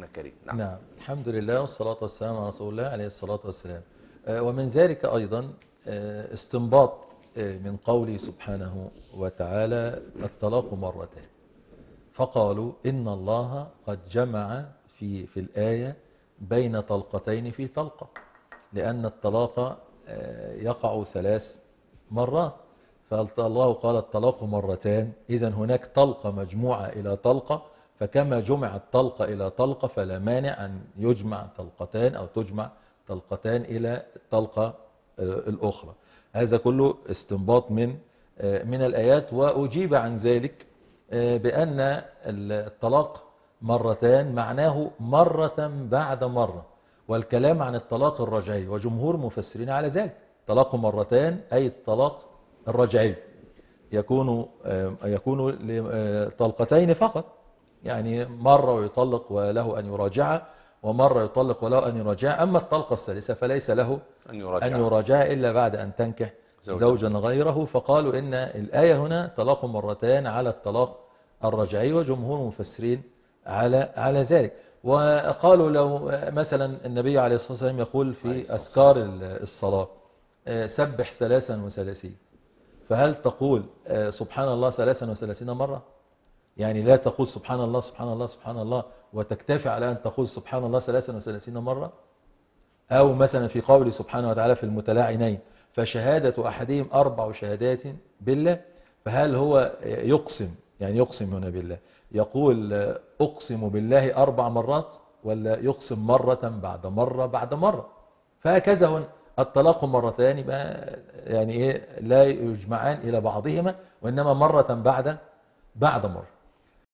شيخنا الكريم نعم, نعم. الحمد لله والصلاة والسلام على رسول الله عليه الصلاة والسلام آه، ومن ذلك أيضا آه، استنباط آه، من قوله سبحانه وتعالى الطلاق مرتان فقالوا إن الله قد جمع في, في الآية بين طلقتين في طلقة لأن الطلاق يقع ثلاث مرات فالله قال الطلاق مرتان إذا هناك طلقة مجموعة إلى طلقة فكما جمع الطلقة إلى طلقة فلا مانع أن يجمع طلقتان أو تجمع طلقتان إلى الطلقة آه، الأخرى هذا كله استنباط من آه، من الآيات وأجيب عن ذلك آه، بأن الطلاق مرتان معناه مرة بعد مرة والكلام عن الطلاق الرجعي وجمهور مفسرين على ذلك طلاق مرتان أي الطلاق الرجعي يكون يكون لطلقتين فقط يعني مرة ويطلق وله أن يراجع ومرة يطلق وله أن يراجع أما الطلقة الثالثة فليس له أن يراجع, أن يراجعه إلا بعد أن تنكح زوجا. غيره فقالوا إن الآية هنا طلاق مرتان على الطلاق الرجعي وجمهور المفسرين على على ذلك وقالوا لو مثلا النبي عليه الصلاة والسلام يقول في أسكار الصلاة آه، سبح ثلاثا وثلاثين فهل تقول آه، سبحان الله ثلاثا وثلاثين مرة؟ يعني لا تقول سبحان الله سبحان الله سبحان الله وتكتفي على أن تقول سبحان الله 33 مرة أو مثلا في قوله سبحانه وتعالى في المتلاعنين فشهادة أحدهم أربع شهادات بالله فهل هو يقسم يعني يقسم هنا بالله يقول أقسم بالله أربع مرات ولا يقسم مرة بعد مرة بعد مرة فهكذا هنا الطلاق مرتان بقى يعني إيه لا يجمعان إلى بعضهما وإنما مرة بعد بعد مرة